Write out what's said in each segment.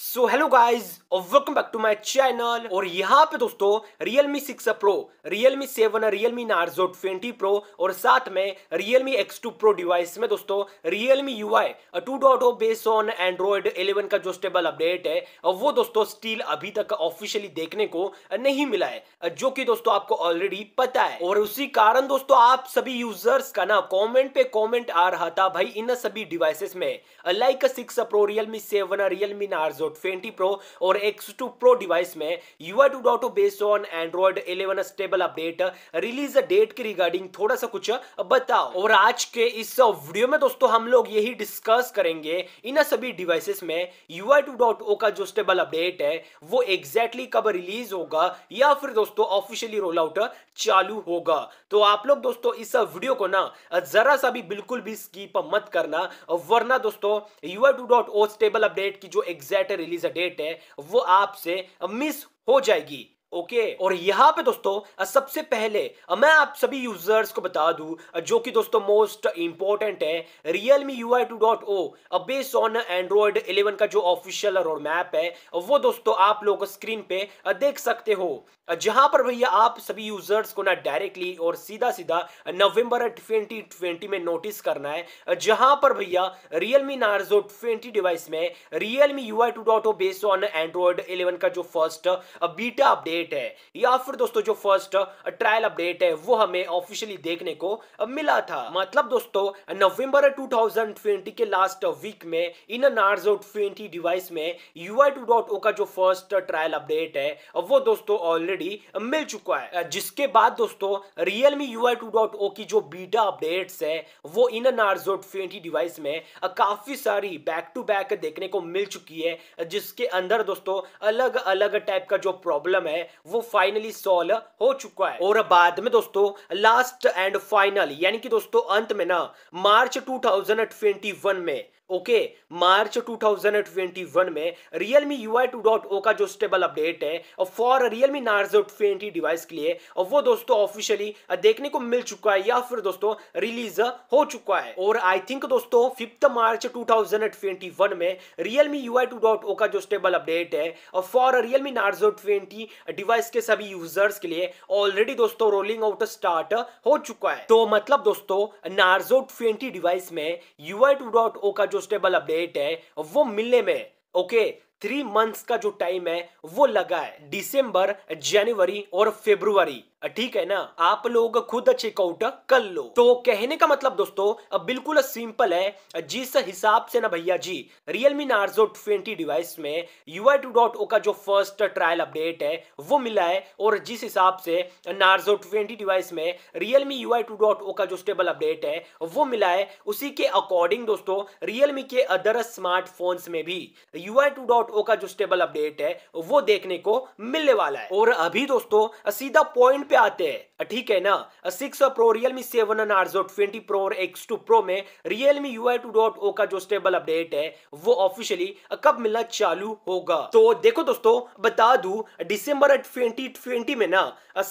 So hello guys welcome back to my channel और यहाँ पे दोस्तों Realme six pro Realme seven Realme Narzo twenty pro और साथ में एक्स टू प्रो डिवाइस में दोस्तों two dot O base on Android 11 का जो स्टेबल अपडेट है वो दोस्तों स्टील अभी तक ऑफिशियली देखने को नहीं मिला है जो कि दोस्तों आपको ऑलरेडी पता है और उसी कारण दोस्तों आप सभी यूजर्स का ना कॉमेंट पे कॉमेंट आ रहा था भाई इन सभी डिवाइसेस में like six pro Realme seven Realme Narzo 20 pro और X2 प्रो डिवाइस में UI 2.0 based on Android 11 stable update release date के रिगार्डिंग थोड़ा सा कुछ बताओ और आज के इस वीडियो में दोस्तों हम लोग यही डिस्कस करेंगे इन सभी डिवाइसेस में UI 2.0 का जो स्टेबल अपडेट है वो एग्जैक्टली exactly कब रिलीज होगा या फिर दोस्तों ऑफिशियली रोल आउट चालू होगा तो आप लोग दोस्तों इस वीडियो को ना जरा सा भी बिल्कुल भी स्कीप मत करना वरना दोस्तों UI two dot O stable update की जो एग्जैक्ट रिलीज डेट है वो आपसे मिस हो जाएगी ओके okay. और यहाँ पे दोस्तों सबसे पहले मैं आप सभी यूजर्स को बता दू जो कि दोस्तों मोस्ट इंपॉर्टेंट है Realme U I two dot O base on Android eleven का जो ऑफिशियल रोड मैप है वो दोस्तों आप लोग स्क्रीन पे देख सकते हो जहां पर भैया आप सभी यूजर्स को ना डायरेक्टली और सीधा सीधा नवंबर 2020 में नोटिस करना है जहां पर भैया Realme Narzo twenty device में Realme U I two dot O base on Android eleven का जो फर्स्ट बीटा अपडेट अपडेट है या फिर दोस्तों जो फर्स्ट ट्रायल अपडेट है वो हमें ऑफिशियली देखने को uh, मिला था मतलब दोस्तों नवंबर 2020 के लास्ट वीक में इन नार्जो 20 डिवाइस में UI 2.0 का जो फर्स्ट ट्रायल अपडेट है uh, वो दोस्तों ऑलरेडी uh, मिल चुका है जिसके बाद दोस्तों रियलमी यू आई की जो बीटा अपडेट है वो इन नार्जो ट्वेंटी डिवाइस में काफी सारी बैक टू बैक देखने को मिल चुकी है जिसके अंदर दोस्तों अलग अलग टाइप का जो प्रॉब्लम है वो फाइनली सॉल्व हो चुका है और बाद में दोस्तों लास्ट एंड फाइनल यानी कि दोस्तों अंत में ना मार्च 2021 में ओके मार्च 2021 में Realme UI 2.0 का जो स्टेबल अपडेट है और फॉर Realme Narzo 20 डिवाइस के लिए और वो दोस्तों ऑफिशियली देखने को मिल चुका है या फिर दोस्तों रिलीज हो चुका है और आई थिंक दोस्तों फिफ्थ मार्च 2021 में Realme UI 2.0 का जो स्टेबल अपडेट है और फॉर Realme Narzo 20 डिवाइस के सभी यूजर्स के लिए ऑलरेडी दोस्तों रोलिंग आउट स्टार्ट हो चुका है तो मतलब दोस्तों नार्जो ट्वेंटी डिवाइस में UI 2.0 का जो एडजस्टेबल अपडेट है वो मिलने में ओके थ्री मंथ्स का जो टाइम है वो लगा है दिसंबर जनवरी और फेब्रुवरी ठीक है ना आप लोग खुद चेकआउट कर लो तो कहने का मतलब दोस्तों अब बिल्कुल सिंपल है जिस हिसाब से ना भैया जी रियलमी नार्जो 20 डिवाइस में U I two dot O का जो फर्स्ट ट्रायल अपडेट है वो मिला है और जिस हिसाब से नार्जो 20 डिवाइस में Realme U I two dot O का जो स्टेबल अपडेट है वो मिला है उसी के अकॉर्डिंग दोस्तों रियलमी के अदर स्मार्टफोन्स में भी U I two dot O का जो स्टेबल अपडेट है वो देखने को मिलने वाला है और अभी दोस्तों सीधा पॉइंट पे आते हैं ठीक है ना six pro Realme seven Narzo twenty pro और एक्स टू प्रो में Realme U I two dot O का जो स्टेबल अपडेट है वो ऑफिशियली कब मिलना चालू होगा तो देखो दोस्तों बता दू डिसम्बर ट्वेंटी ट्वेंटी में ना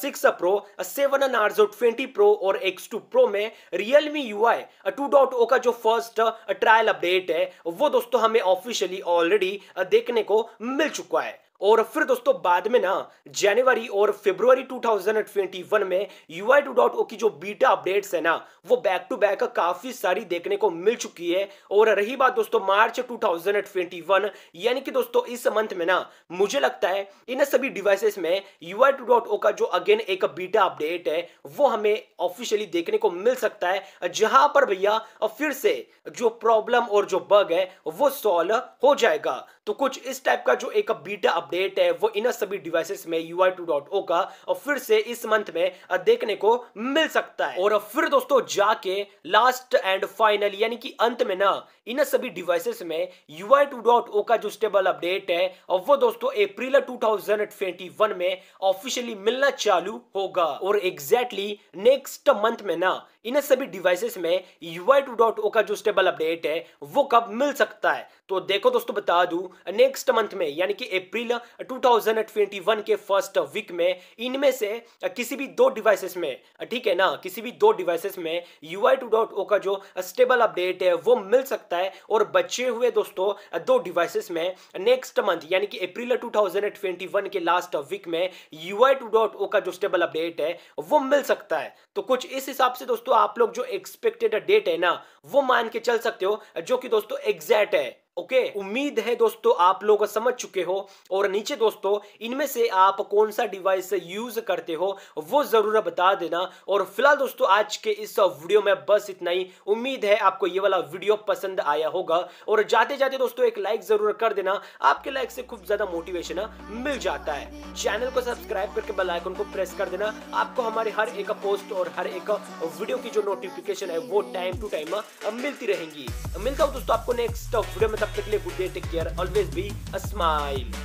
six pro seven Narzo twenty pro और एक्स टू प्रो में Realme U I two dot O का जो फर्स्ट ट्रायल अपडेट है वो दोस्तों हमें ऑफिशियली ऑलरेडी देखने को मिल चुका है और फिर दोस्तों बाद में ना जनवरी और फेब्रुवरी 2021 में ui ओ oh की जो बीटा अपडेट्स है ना वो बैक टू बैक काफी सारी देखने को मिल चुकी है और रही बात दोस्तों मार्च 2021 यानी कि दोस्तों इस मंथ में ना मुझे लगता है इन सभी डिवाइसेस में ui ओ oh का जो अगेन एक बीटा अपडेट है वो हमें ऑफिशियली देखने को मिल सकता है जहां पर भैया फिर से जो प्रॉब्लम और जो बग है वो सॉल्व हो जाएगा तो कुछ इस टाइप का जो एक बीटा अपडेट है वो इन सभी डिवाइसेस में यू आई oh का और फिर से इस मंथ में देखने को मिल सकता है और फिर दोस्तों जाके लास्ट एंड फाइनल यानी कि अंत में ना इन सभी डिवाइसेस में यू आई oh का जो स्टेबल अपडेट है और वो दोस्तों अप्रैल 2021 में ऑफिशियली मिलना चालू होगा और एग्जैक्टली नेक्स्ट मंथ में ना इन सभी डिवाइसेस में यू आई oh का जो स्टेबल अपडेट है वो कब मिल सकता है तो देखो दोस्तों बता दू नेक्स्ट मंथ में यानी कि अप्रैल 2021 के फर्स्ट वीक में इनमें से किसी भी दो डिवाइसेस में ठीक है ना किसी भी दो डिवाइसेस में U I two dot O का जो स्टेबल अपडेट है वो मिल सकता है और बचे हुए दोस्तों दो डिवाइसेस में नेक्स्ट मंथ यानी कि अप्रैल 2021 के लास्ट वीक में U I two dot O का जो स्टेबल अपडेट है वो मिल सकता है तो कुछ इस हिसाब से दोस्तों आप लोग जो एक्सपेक्टेड डेट है ना वो मान के चल सकते हो जो कि दोस्तों एग्जैक्ट है ओके okay, उम्मीद है दोस्तों आप लोग समझ चुके हो और नीचे दोस्तों इनमें से आप कौन सा डिवाइस यूज करते हो वो जरूर बता देना और फिलहाल दोस्तों आज के इस वीडियो में बस इतना ही उम्मीद है आपको ये वाला वीडियो पसंद आया होगा और जाते जाते दोस्तों एक लाइक जरूर कर देना आपके लाइक से खूब ज्यादा मोटिवेशन मिल जाता है चैनल को सब्सक्राइब करके बेलाइकन को प्रेस कर देना आपको हमारे हर एक पोस्ट और हर एक वीडियो की जो नोटिफिकेशन है वो टाइम टू टाइम मिलती रहेंगी मिलता हूँ दोस्तों आपको नेक्स्ट वीडियो में तब तक लिए good day take care always be a smile